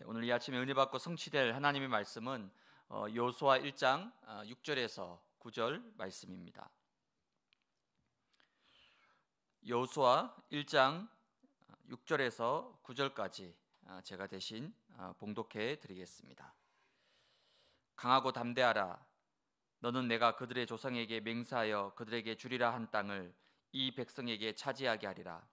네, 오늘 이 아침에 은혜 받고 성취될 하나님의 말씀은 어, 요수아 1장 6절에서 어, 9절 말씀입니다. 요수아 1장 6절에서 어, 9절까지 제가 대신 봉독해 드리겠습니다. 강하고 담대하라 너는 내가 그들의 조상에게 맹세하여 그들에게 주리라 한 땅을 이 백성에게 차지하게 하리라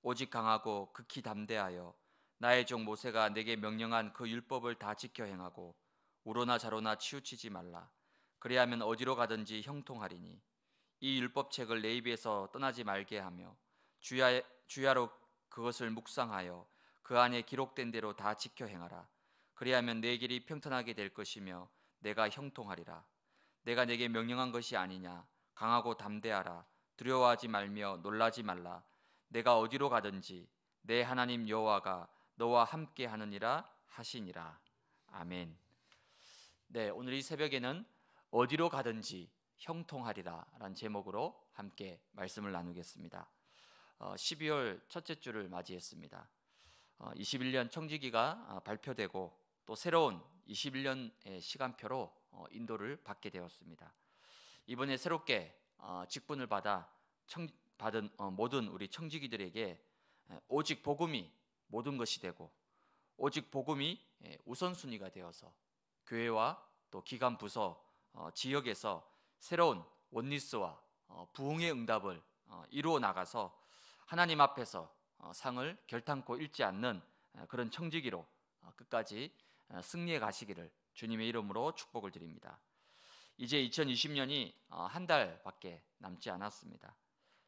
오직 강하고 극히 담대하여 나의 종 모세가 내게 명령한 그 율법을 다 지켜 행하고 우로나 자로나 치우치지 말라. 그래야면 어디로 가든지 형통하리니 이 율법책을 내 입에서 떠나지 말게 하며 주야 주야로 그것을 묵상하여 그 안에 기록된 대로 다 지켜 행하라. 그래하면내 길이 평탄하게 될 것이며 내가 형통하리라. 내가 내게 명령한 것이 아니냐. 강하고 담대하라. 두려워하지 말며 놀라지 말라. 내가 어디로 가든지 내 하나님 여호와가 너와 함께 하느니라 하시니라. 아멘. 네, 오늘 이 새벽에는 어디로 가든지 형통하리라라는 제목으로 함께 말씀을 나누겠습니다. 12월 어, 첫째 주를 맞이했습니다. 21년 어, 청지기가 어, 발표되고 또 새로운 21년의 시간표로 인도를 받게 되었습니다. 이번에 새롭게 직분을 받아 청, 받은 모든 우리 청지기들에게 오직 복음이 모든 것이 되고 오직 복음이 예, 우선순위가 되어서 교회와 또 기관 부서 어, 지역에서 새로운 원리스와 어, 부흥의 응답을 어, 이루어 나가서 하나님 앞에서 상을 결탄코 잃지 않는 그런 청지기로 끝까지 승리해 가시기를 주님의 이름으로 축복을 드립니다. 이제 2020년이 한 달밖에 남지 않았습니다.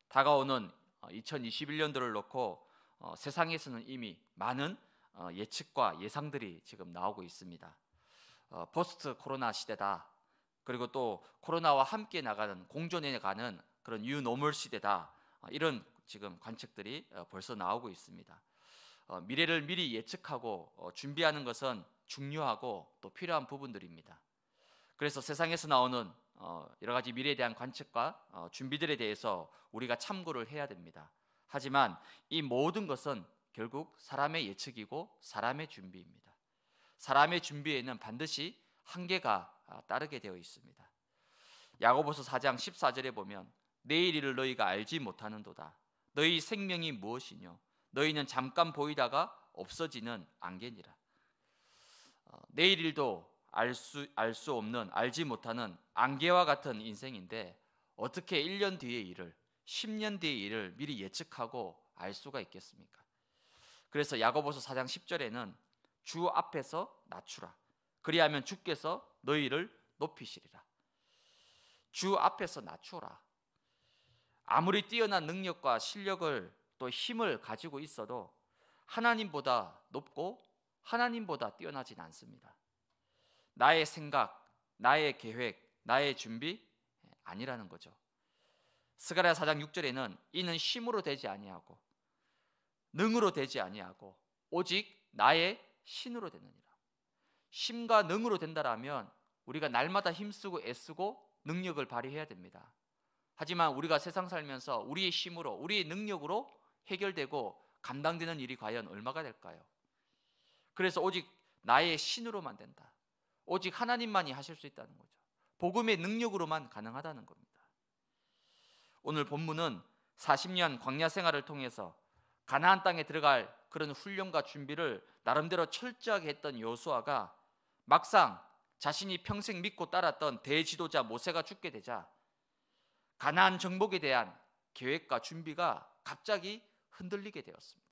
다가오는 2021년도를 놓고 어, 세상에서는 이미 많은 어, 예측과 예상들이 지금 나오고 있습니다. 어, 포스트 코로나 시대다. 그리고 또 코로나와 함께 나가는 공존해 가는 그런 뉴노멀 시대다. 어, 이런 지금 관측들이 어, 벌써 나오고 있습니다. 어, 미래를 미리 예측하고 준비하는 것은 중요하고 또 필요한 부분들입니다. 그래서 세상에서 나오는 여러 가지 미래에 대한 관측과 준비들에 대해서 우리가 참고를 해야 됩니다. 하지만 이 모든 것은 결국 사람의 예측이고 사람의 준비입니다. 사람의 준비에는 반드시 한계가 아, 따르게 되어 있습니다. 야고보서 4장 14절에 보면 내일 일을 너희가 알지 못하는도다. 너희 생명이 무엇이뇨? 너희는 잠깐 보이다가 없어지는 안개니라. 어, 내일 일도 알 수 알 수 없는 알지 못하는 안개와 같은 인생인데 어떻게 1년 뒤의 일을 10년 뒤의 일을 미리 예측하고 알 수가 있겠습니까? 그래서 야고보서 4장 10절에는 주 앞에서 낮추라. 그리하면 주께서 너희를 높이시리라. 주 앞에서 낮추라. 아무리 뛰어난 능력과 실력을 또 힘을 가지고 있어도 하나님보다 높고 하나님보다 뛰어나진 않습니다. 나의 생각, 나의 계획, 나의 준비 예, 아니라는 거죠. 스가랴 4장 6절에는 이는 힘으로 되지 아니하고 능으로 되지 아니하고 오직 나의 신으로 되느니라. 힘과 능으로 된다라면 우리가 날마다 힘쓰고 애쓰고 능력을 발휘해야 됩니다. 하지만 우리가 세상 살면서 우리의 힘으로 우리의 능력으로 해결되고 감당되는 일이 과연 얼마가 될까요? 그래서 오직 나의 신으로만 된다. 오직 하나님만이 하실 수 있다는 거죠. 복음의 능력으로만 가능하다는 겁니다. 오늘 본문은 40년 광야 생활을 통해서 가나안 땅에 들어갈 그런 훈련과 준비를 나름대로 철저하게 했던 여호수아가 막상 자신이 평생 믿고 따랐던 대지도자 모세가 죽게 되자 가나안 정복에 대한 계획과 준비가 갑자기 흔들리게 되었습니다.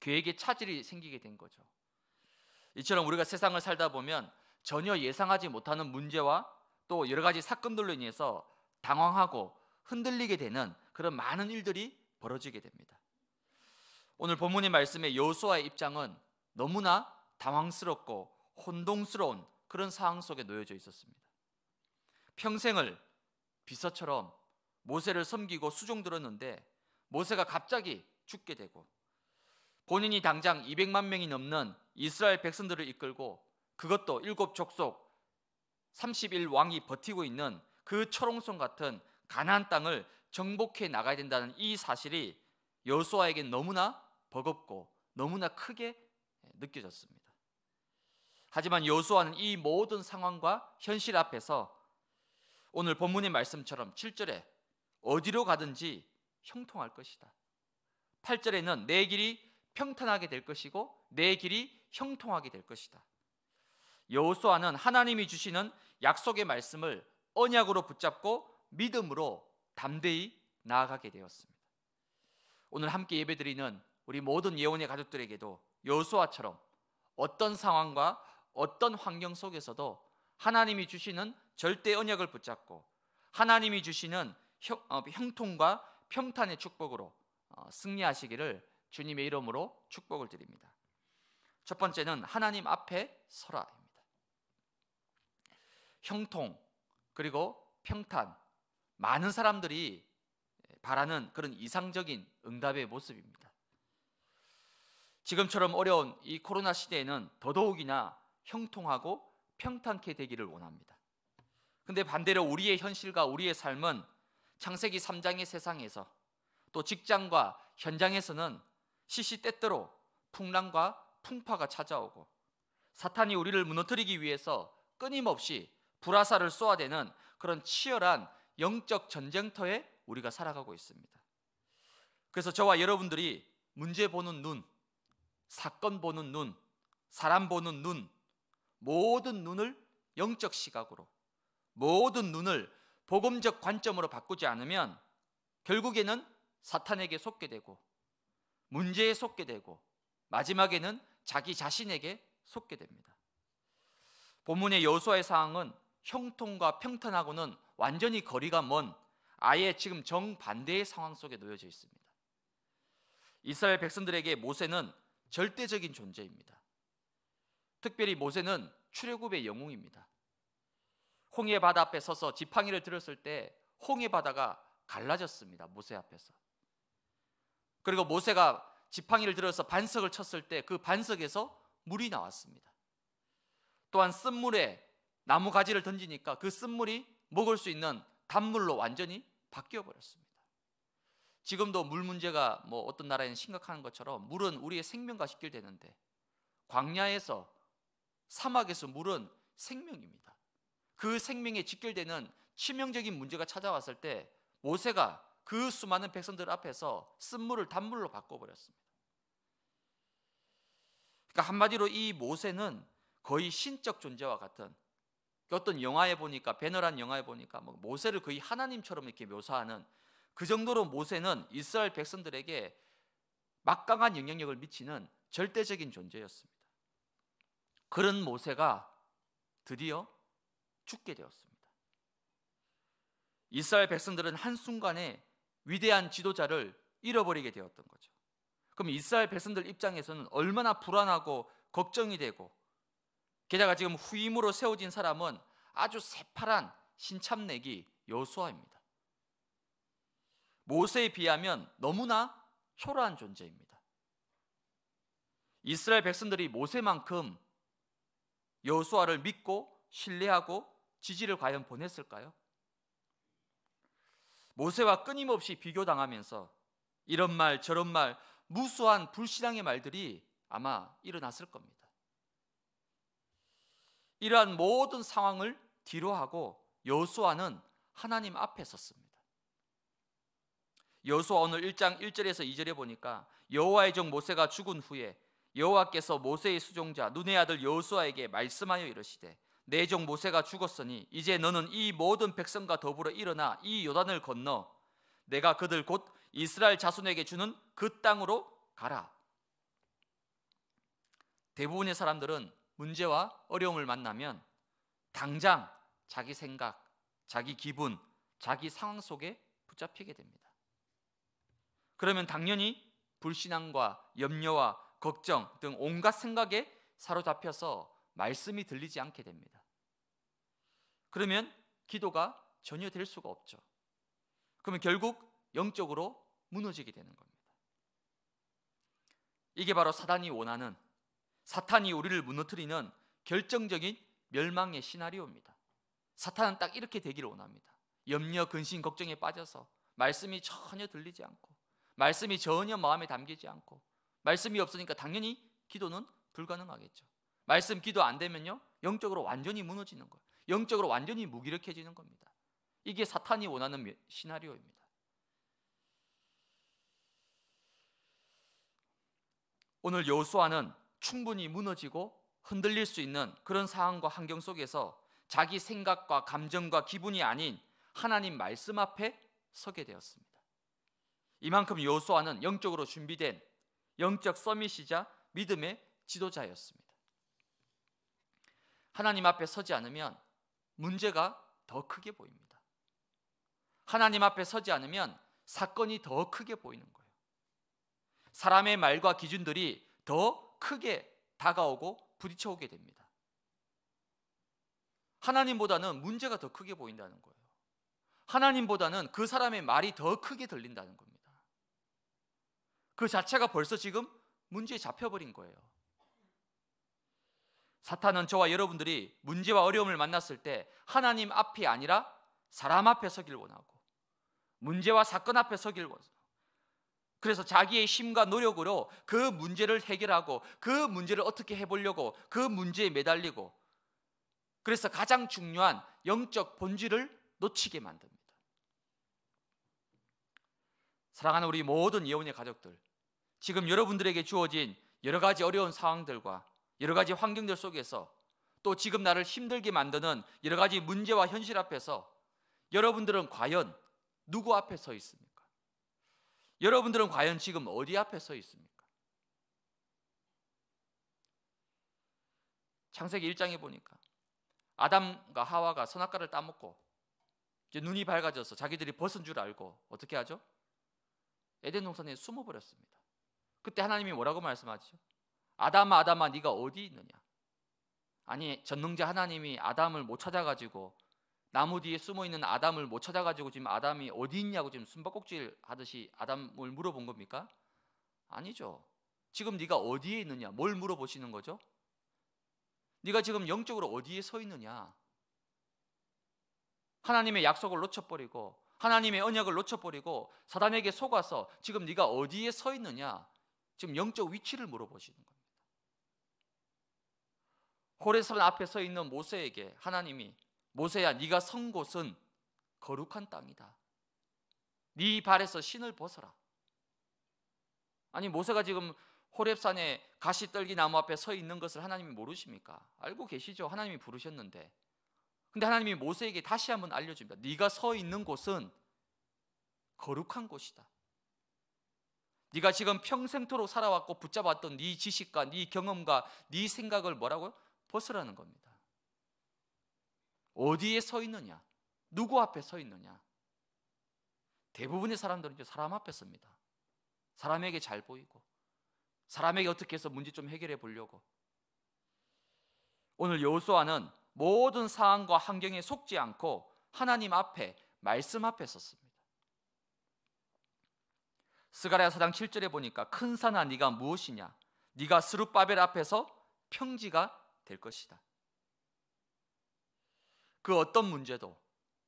계획에 차질이 생기게 된 거죠. 이처럼 우리가 세상을 살다 보면 전혀 예상하지 못하는 문제와 또 여러 가지 사건들로 인해서 당황하고 흔들리게 되는 그런 많은 일들이 벌어지게 됩니다. 오늘 본문의 말씀에 여호수아의 입장은 너무나 당황스럽고 혼동스러운 그런 상황 속에 놓여져 있었습니다. 평생을 비서처럼 모세를 섬기고 수종들었는데 모세가 갑자기 죽게 되고 본인이 당장 200만 명이 넘는 이스라엘 백성들을 이끌고 그것도 일곱 족속 31 왕이 버티고 있는 그 철옹성 같은 가나안 땅을 정복해 나가야 된다는 이 사실이 여호수아에게 너무나 버겁고 너무나 크게 느껴졌습니다. 하지만 여수아는이 모든 상황과 현실 앞에서 오늘 본문의 말씀처럼 7절에 어디로 가든지 형통할 것이다. 8절에는 내 길이 평탄하게 될 것이고 내 길이 형통하게 될 것이다. 여호수아는 하나님이 주시는 약속의 말씀을 언약으로 붙잡고 믿음으로 담대히 나아가게 되었습니다. 오늘 함께 예배드리는 우리 모든 예언의 가족들에게도 여수아처럼 어떤 상황과 어떤 환경 속에서도 하나님이 주시는 절대 언약을 붙잡고 하나님이 주시는 형, 어, 통과 평탄의 축복으로 어, 승리하시기를 주님의 이름으로 축복을 드립니다. 첫 번째는 하나님 앞에 서라입니다. 형통 그리고 평탄, 많은 사람들이 바라는 그런 이상적인 응답의 모습입니다. 지금처럼 어려운 이 코로나 시대에는 더더욱이나 형통하고 평탄케 되기를 원합니다. 근데 반대로 우리의 현실과 우리의 삶은 창세기 3장의 세상에서 또 직장과 현장에서는 시시때때로 풍랑과 풍파가 찾아오고 사탄이 우리를 무너뜨리기 위해서 끊임없이 불화살을 쏘아대는 그런 치열한 영적 전쟁터에 우리가 살아가고 있습니다. 그래서 저와 여러분들이 문제 보는 눈, 사건 보는 눈, 사람 보는 눈, 모든 눈을 영적 시각으로, 모든 눈을 복음적 관점으로 바꾸지 않으면 결국에는 사탄에게 속게 되고, 문제에 속게 되고, 마지막에는 자기 자신에게 속게 됩니다. 본문의 여수아의 사항은 형통과 평탄하고는 완전히 거리가 먼 아예 지금 정반대의 상황 속에 놓여져 있습니다. 이스라엘 백성들에게 모세는 절대적인 존재입니다. 특별히 모세는 출애굽의 영웅입니다. 홍해 바다 앞에 서서 지팡이를 들었을 때 홍해 바다가 갈라졌습니다. 모세 앞에서. 그리고 모세가 지팡이를 들어서 반석을 쳤을 때 그 반석에서 물이 나왔습니다. 또한 쓴물에 나무 가지를 던지니까 그 쓴물이 먹을 수 있는 단물로 완전히 바뀌어 버렸습니다. 지금도 물 문제가 뭐 어떤 나라에는 심각한 것처럼 물은 우리의 생명과 직결되는데 광야에서 사막에서 물은 생명입니다. 그 생명에 직결되는 치명적인 문제가 찾아왔을 때 모세가 그 수많은 백성들 앞에서 쓴물을 단물로 바꿔버렸습니다. 그러니까 한마디로 이 모세는 거의 신적 존재와 같은 어떤 영화에 보니까 배너란 영화에 보니까 뭐 모세를 거의 하나님처럼 이렇게 묘사하는 그 정도로 모세는 이스라엘 백성들에게 막강한 영향력을 미치는 절대적인 존재였습니다. 그런 모세가 드디어 죽게 되었습니다. 이스라엘 백성들은 한순간에 위대한 지도자를 잃어버리게 되었던 거죠. 그럼 이스라엘 백성들 입장에서는 얼마나 불안하고 걱정이 되고 게다가 지금 후임으로 세워진 사람은 아주 새파란 신참내기 여수아입니다. 모세에 비하면 너무나 초라한 존재입니다. 이스라엘 백성들이 모세만큼 여수아를 믿고 신뢰하고 지지를 과연 보냈을까요? 모세와 끊임없이 비교당하면서 이런 말 저런 말 무수한 불신앙의 말들이 아마 일어났을 겁니다. 이러한 모든 상황을 뒤로하고 여수와는 하나님 앞에 섰습니다. 여수아 오늘 1장 1절에서 2절에 보니까 여호와의 종 모세가 죽은 후에 여호와께서 모세의 수종자 눈의 아들 여수아에게 말씀하여 이르시되 내 종 모세가 죽었으니 이제 너는 이 모든 백성과 더불어 일어나 이 요단을 건너 내가 그들 곧 이스라엘 자손에게 주는 그 땅으로 가라. 대부분의 사람들은 문제와 어려움을 만나면 당장 자기 생각, 자기 기분, 자기 상황 속에 붙잡히게 됩니다. 그러면 당연히 불신앙과 염려와 걱정 등 온갖 생각에 사로잡혀서 말씀이 들리지 않게 됩니다. 그러면 기도가 전혀 될 수가 없죠. 그러면 결국 영적으로 무너지게 되는 겁니다. 이게 바로 사단이 원하는 사탄이 우리를 무너뜨리는 결정적인 멸망의 시나리오입니다. 사탄은 딱 이렇게 되기를 원합니다. 염려, 근심, 걱정에 빠져서 말씀이 전혀 들리지 않고 말씀이 전혀 마음에 담기지 않고 말씀이 없으니까 당연히 기도는 불가능하겠죠. 말씀 기도 안 되면요. 영적으로 완전히 무너지는 거예요. 영적으로 완전히 무기력해지는 겁니다. 이게 사탄이 원하는 시나리오입니다. 오늘 여호수아는 충분히 무너지고 흔들릴 수 있는 그런 상황과 환경 속에서 자기 생각과 감정과 기분이 아닌 하나님 말씀 앞에 서게 되었습니다. 이만큼 여호수아는 영적으로 준비된 영적 서밋이자 믿음의 지도자였습니다. 하나님 앞에 서지 않으면 문제가 더 크게 보입니다. 하나님 앞에 서지 않으면 사건이 더 크게 보이는 거예요. 사람의 말과 기준들이 더 크게 다가오고 부딪혀오게 됩니다. 하나님보다는 문제가 더 크게 보인다는 거예요. 하나님보다는 그 사람의 말이 더 크게 들린다는 겁니다. 그 자체가 벌써 지금 문제에 잡혀버린 거예요. 사탄은 저와 여러분들이 문제와 어려움을 만났을 때 하나님 앞이 아니라 사람 앞에 서길 원하고 문제와 사건 앞에 서길 그래서 자기의 힘과 노력으로 그 문제를 해결하고 그 문제를 어떻게 해보려고 그 문제에 매달리고 그래서 가장 중요한 영적 본질을 놓치게 만듭니다. 사랑하는 우리 모든 예언의 가족들, 지금 여러분들에게 주어진 여러 가지 어려운 상황들과 여러 가지 환경들 속에서 또 지금 나를 힘들게 만드는 여러 가지 문제와 현실 앞에서 여러분들은 과연 누구 앞에 서 있습니까? 여러분들은 과연 지금 어디 앞에 서 있습니까? 창세기 1장에 보니까 아담과 하와가 선악과를 따먹고 이제 눈이 밝아져서 자기들이 벗은 줄 알고 어떻게 하죠? 에덴 동산에 숨어 버렸습니다. 그때 하나님이 뭐라고 말씀하시죠? 아담아 아담아 네가 어디 있느냐? 아니 전능자 하나님이 아담을 못 찾아가지고 나무 뒤에 숨어 있는 아담을 못 찾아가지고 지금 아담이 어디 있냐고 지금 숨바꼭질 하듯이 아담을 물어본 겁니까? 아니죠. 지금 네가 어디에 있느냐? 뭘 물어보시는 거죠? 네가 지금 영적으로 어디에 서 있느냐? 하나님의 약속을 놓쳐버리고 하나님의 언약을 놓쳐버리고 사단에게 속아서 지금 네가 어디에 서 있느냐? 지금 영적 위치를 물어보시는 겁니다. 호레산 앞에 서 있는 모세에게 하나님이 모세야 네가 선 곳은 거룩한 땅이다. 네 발에서 신을 벗어라. 아니 모세가 지금 호렙산에 가시떨기 나무 앞에 서 있는 것을 하나님이 모르십니까? 알고 계시죠? 하나님이 부르셨는데. 근데 하나님이 모세에게 다시 한번 알려 줍니다. 네가 서 있는 곳은 거룩한 곳이다. 네가 지금 평생토록 살아왔고 붙잡았던 네 지식과 네 경험과 네 생각을 뭐라고요? 벗으라는 겁니다. 어디에 서 있느냐? 누구 앞에 서 있느냐? 대부분의 사람들은 이제 사람 앞에 섭니다. 사람에게 잘 보이고 사람에게 어떻게 해서 문제 좀 해결해 보려고. 오늘 여호수아는 모든 상황과 환경에 속지 않고 하나님 앞에 말씀 앞에 섰습니다. 스가랴 사장 7절에 보니까 큰 산아 네가 무엇이냐? 네가 스룹바벨 앞에서 평지가 될 것이다. 그 어떤 문제도,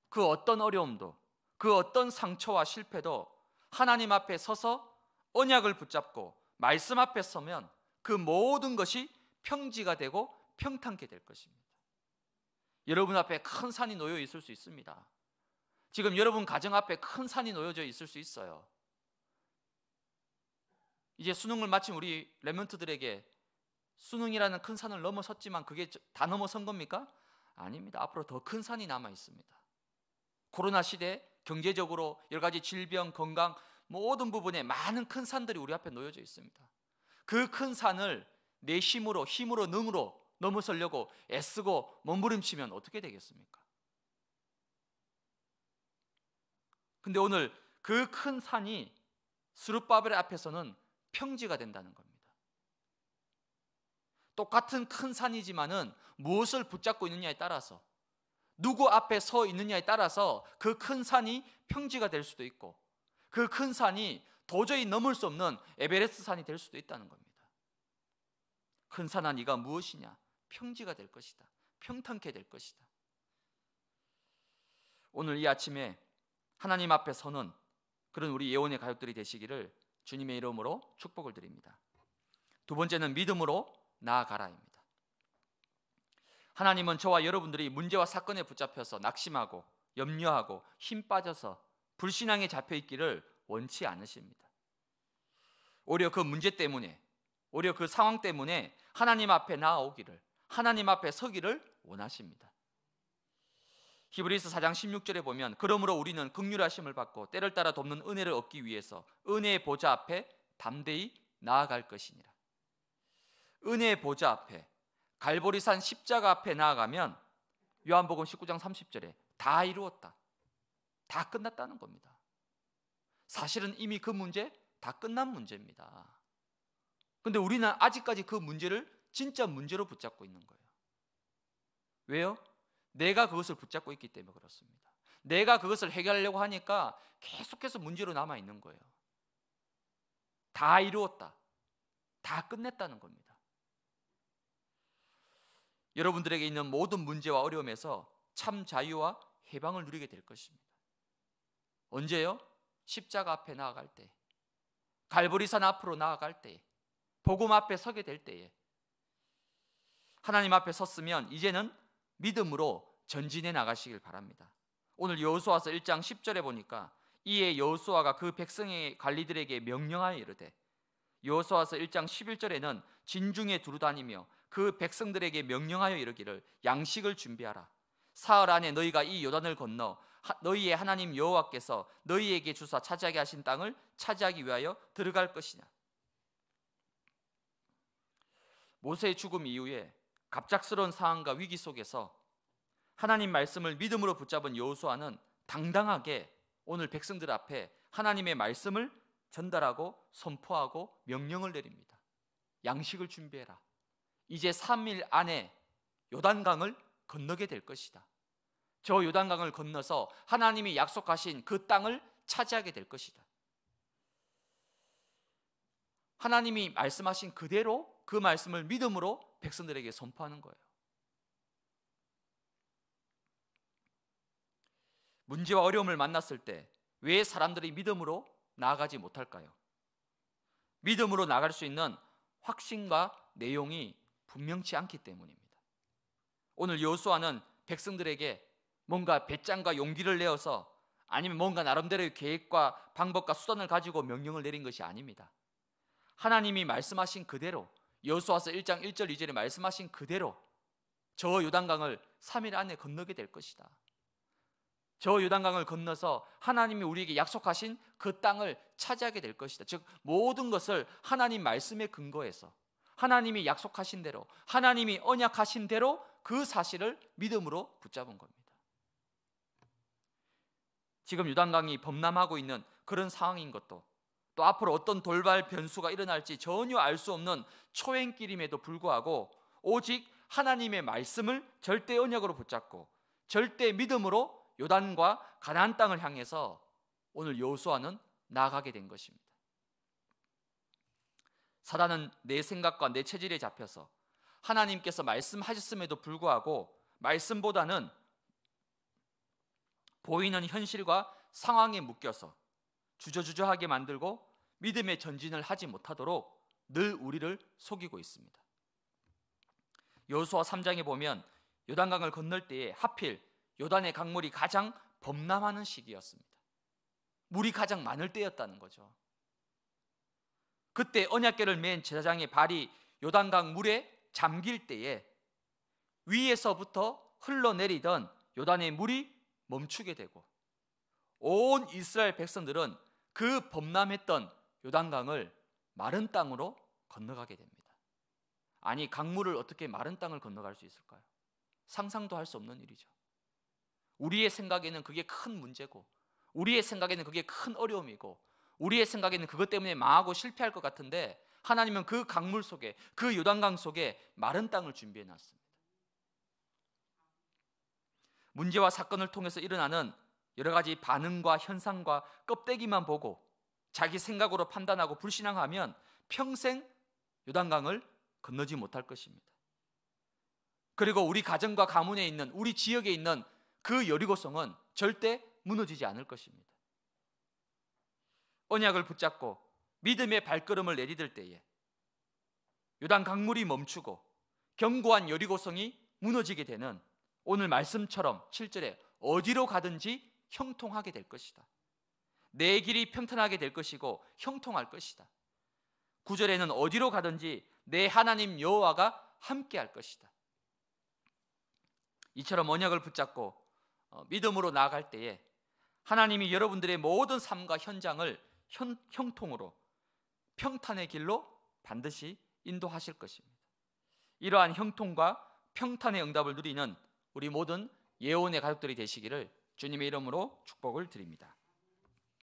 그 어떤 어려움도, 그 어떤 상처와 실패도 하나님 앞에 서서 언약을 붙잡고 말씀 앞에 서면 그 모든 것이 평지가 되고 평탄게될 것입니다. 여러분 앞에 큰 산이 놓여 있을 수 있습니다. 지금 여러분 가정 앞에 큰 산이 놓여져 있을 수 있어요. 이제 수능을 마친 우리 레몬트들에게 수능이라는 큰 산을 넘어섰지만 그게 다 넘어선 겁니까? 아닙니다. 앞으로 더 큰 산이 남아 있습니다. 코로나 시대 경제적으로 여러 가지 질병, 건강 모든 부분에 많은 큰 산들이 우리 앞에 놓여져 있습니다. 그 큰 산을 내 힘으로 힘으로 능으로 넘어서려고 애쓰고 몸부림치면 어떻게 되겠습니까? 근데 오늘 그 큰 산이 수르바벨 앞에서는 평지가 된다는 겁니다. 똑같은 큰 산이지만은 무엇을 붙잡고 있느냐에 따라서 누구 앞에 서 있느냐에 따라서 그 큰 산이 평지가 될 수도 있고 그 큰 산이 도저히 넘을 수 없는 에베레스트 산이 될 수도 있다는 겁니다. 큰 산아 네가 무엇이냐? 평지가 될 것이다. 평탄케 될 것이다. 오늘 이 아침에 하나님 앞에 서는 그런 우리 예언의 가족들이 되시기를 주님의 이름으로 축복을 드립니다. 두 번째는 믿음으로 나아가라입니다. 하나님은 저와 여러분들이 문제와 사건에 붙잡혀서 낙심하고 염려하고 힘 빠져서 불신앙에 잡혀 있기를 원치 않으십니다. 오히려 그 문제 때문에 오히려 그 상황 때문에 하나님 앞에 나아오기를 하나님 앞에 서기를 원하십니다. 히브리서 4장 16절에 보면 그러므로 우리는 극률하심을 받고 때를 따라 돕는 은혜를 얻기 위해서 은혜의 보좌 앞에 담대히 나아갈 것이니라. 은혜의 보좌 앞에 갈보리산 십자가 앞에 나아가면 요한복음 19장 30절에 다 이루었다. 다 끝났다는 겁니다. 사실은 이미 그 문제 다 끝난 문제입니다. 근데 우리는 아직까지 그 문제를 진짜 문제로 붙잡고 있는 거예요. 왜요? 내가 그것을 붙잡고 있기 때문에 그렇습니다. 내가 그것을 해결하려고 하니까 계속해서 문제로 남아 있는 거예요. 다 이루었다. 다 끝냈다는 겁니다. 여러분들에게 있는 모든 문제와 어려움에서 참 자유와 해방을 누리게 될 것입니다. 언제요? 십자가 앞에 나아갈 때, 갈보리산 앞으로 나아갈 때, 복음 앞에 서게 될 때에 하나님 앞에 섰으면 이제는 믿음으로 전진해 나가시길 바랍니다. 오늘 여호수아서 1장 10절에 보니까 이에 여호수아가 그 백성의 관리들에게 명령하여 이르되 여호수아서 1장 11절에는 진중에 두루 다니며 그 백성들에게 명령하여 이르기를 양식을 준비하라 사흘 안에 너희가 이 요단을 건너 너희의 하나님 여호와께서 너희에게 주사 차지하게 하신 땅을 차지하기 위하여 들어갈 것이냐 모세의 죽음 이후에 갑작스러운 상황과 위기 속에서 하나님 말씀을 믿음으로 붙잡은 여호수아는 당당하게 오늘 백성들 앞에 하나님의 말씀을 전달하고 선포하고 명령을 내립니다. 양식을 준비해라. 이제 3일 안에 요단강을 건너게 될 것이다. 저 요단강을 건너서 하나님이 약속하신 그 땅을 차지하게 될 것이다. 하나님이 말씀하신 그대로 그 말씀을 믿음으로 백성들에게 선포하는 거예요. 문제와 어려움을 만났을 때 왜 사람들이 믿음으로 나아가지 못할까요? 믿음으로 나갈 수 있는 확신과 내용이 분명치 않기 때문입니다. 오늘 여호수아는 백성들에게 뭔가 배짱과 용기를 내어서 아니면 뭔가 나름대로의 계획과 방법과 수단을 가지고 명령을 내린 것이 아닙니다. 하나님이 말씀하신 그대로 여수와서 1장 1절 2절에 말씀하신 그대로 저 요단강을 3일 안에 건너게 될 것이다. 저 요단강을 건너서 하나님이 우리에게 약속하신 그 땅을 차지하게 될 것이다. 즉 모든 것을 하나님 말씀에 근거해서 하나님이 약속하신 대로 하나님이 언약하신 대로 그 사실을 믿음으로 붙잡은 겁니다. 지금 유단강이 범람하고 있는 그런 상황인 것도 또 앞으로 어떤 돌발 변수가 일어날지 전혀 알 수 없는 초행길임에도 불구하고 오직 하나님의 말씀을 절대 언약으로 붙잡고 절대 믿음으로 요단과 가나안 땅을 향해서 오늘 여호수아는 나가게 된 것입니다. 사단은 내 생각과 내 체질에 잡혀서 하나님께서 말씀하셨음에도 불구하고 말씀보다는 보이는 현실과 상황에 묶여서 주저주저하게 만들고 믿음의 전진을 하지 못하도록 늘 우리를 속이고 있습니다. 여호수아 3장에 보면 요단강을 건널 때에 하필 요단의 강물이 가장 범람하는 시기였습니다. 물이 가장 많을 때였다는 거죠. 그때 언약궤를 맨 제사장의 발이 요단강 물에 잠길 때에 위에서부터 흘러내리던 요단의 물이 멈추게 되고 온 이스라엘 백성들은 그 범람했던 요단강을 마른 땅으로 건너가게 됩니다. 아니 강물을 어떻게 마른 땅을 건너갈 수 있을까요? 상상도 할 수 없는 일이죠. 우리의 생각에는 그게 큰 문제고 우리의 생각에는 그게 큰 어려움이고 우리의 생각에는 그것 때문에 망하고 실패할 것 같은데 하나님은 그 강물 속에 그 요단강 속에 마른 땅을 준비해 놨습니다. 문제와 사건을 통해서 일어나는 여러 가지 반응과 현상과 껍데기만 보고 자기 생각으로 판단하고 불신앙하면 평생 요단강을 건너지 못할 것입니다. 그리고 우리 가정과 가문에 있는 우리 지역에 있는 그 여리고성은 절대 무너지지 않을 것입니다. 언약을 붙잡고 믿음의 발걸음을 내디딜 때에 요단 강물이 멈추고 견고한 여리고성이 무너지게 되는 오늘 말씀처럼 7절에 어디로 가든지 형통하게 될 것이다. 내 길이 평탄하게 될 것이고 형통할 것이다. 9절에는 어디로 가든지 내 하나님 여호와가 함께 할 것이다. 이처럼 언약을 붙잡고 어, 믿음으로 나아갈 때에 하나님이 여러분들의 모든 삶과 현장을 현, 형통으로 평탄의 길로 반드시 인도하실 것입니다. 이러한 형통과 평탄의 응답을 누리는 우리 모든 예언의 가족들이 되시기를 주님의 이름으로 축복을 드립니다.